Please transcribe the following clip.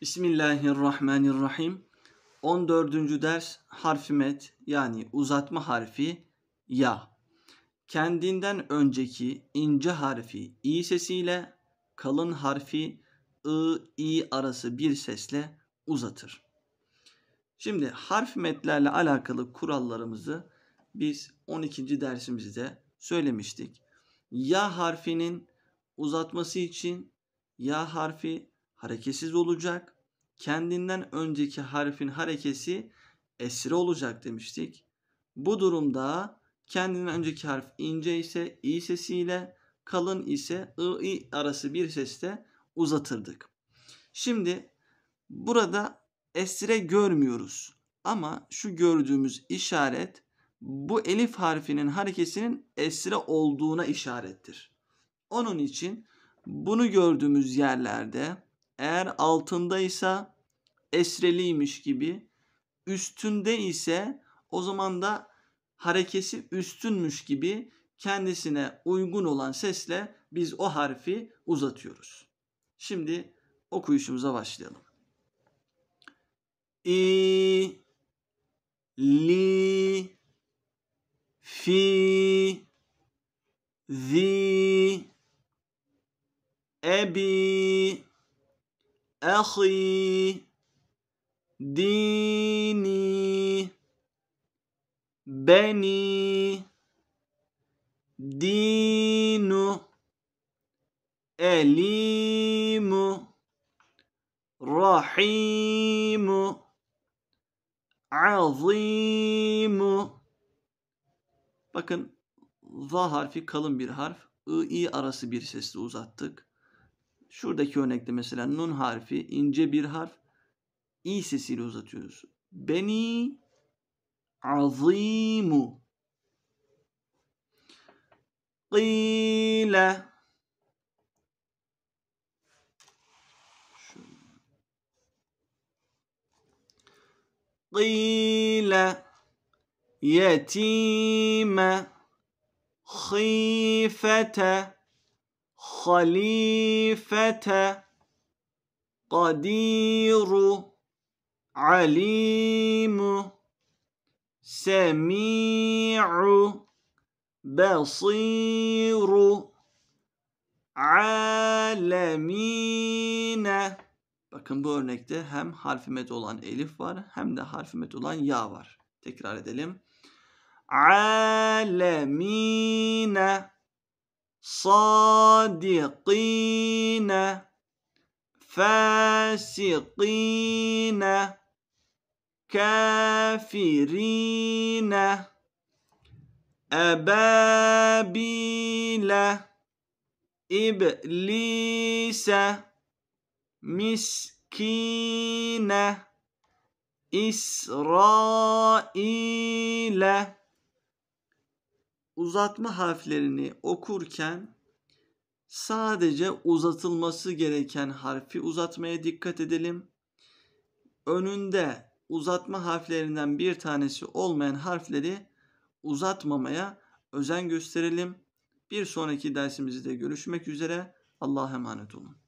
Bismillahirrahmanirrahim. 14. ders harfimet yani uzatma harfi ya. Kendinden önceki ince harfi i sesiyle kalın harfi ı i arası bir sesle uzatır. Şimdi harf metlerle alakalı kurallarımızı biz 12. dersimizde söylemiştik. Ya harfinin uzatması için ya harfi hareketsiz olacak. Kendinden önceki harfin harekesi esri olacak demiştik. Bu durumda kendinden önceki harf ince ise i sesiyle, kalın ise ı i arası bir sesle uzatırdık. Şimdi burada esre görmüyoruz. Ama şu gördüğümüz işaret bu elif harfinin harekesinin esre olduğuna işarettir. Onun için bunu gördüğümüz yerlerde eğer altında ise esreliymiş gibi. Üstünde ise o zaman da harekesi üstünmüş gibi kendisine uygun olan sesle biz o harfi uzatıyoruz. Şimdi okuyuşumuza başlayalım. İ li fi zi ebi أخي ديني بني دين أليم رحيم azim. Bakın za harfi kalın bir harf. I, i arası bir sesle uzattık. Şuradaki örnekte mesela nun harfi ince bir harf. i sesiyle uzatıyoruz. Beni azimu. Qile. Qile. Yetime. Khifete halifete kadiru alimu semi'u basiru alemine Bakın bu örnekte hem harfi met olan elif var hem de harfi met olan ya var. Tekrar edelim. Alemine صادقين فاسقين كافرين أبابيل إبليس مسكين إسرائيل uzatma harflerini okurken sadece uzatılması gereken harfi uzatmaya dikkat edelim. Önünde uzatma harflerinden bir tanesi olmayan harfleri uzatmamaya özen gösterelim. Bir sonraki dersimizde görüşmek üzere. Allah'a emanet olun.